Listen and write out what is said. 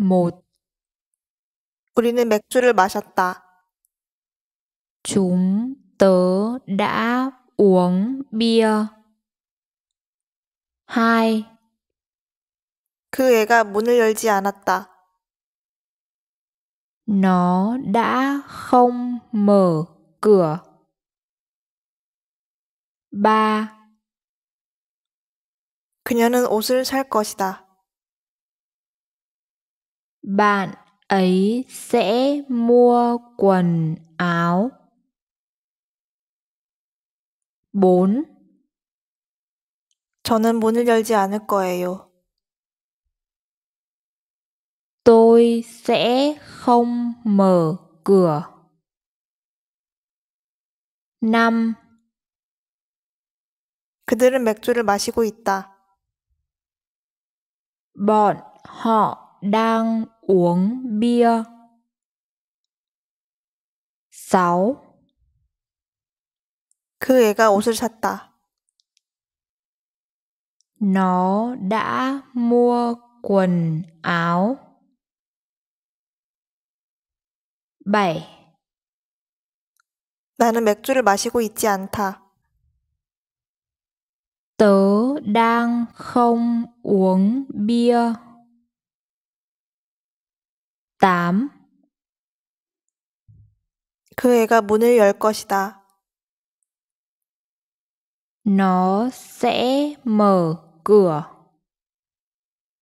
một 우리는 맥주를 마셨다. chúng tớ đã uống bia. hai 그 애가 문을 열지 않았다. nó đã không mở cửa. ba 그녀는 옷을 살 것이다. bạn ấy sẽ mua quần áo. 4. 저는 문을 열지 않을 거예요. Tôi sẽ không mở cửa. 5. 그들은 맥주를 마시고 있다. Bọn họ đang uống bia. 6. 그 애가 옷을 샀다. Nó đã mua quần áo. 7. 나는 맥주를 마시고 있지 않다. Tớ đang không uống bia. tám 그 애가 문을 열 것이다. nó sẽ mở cửa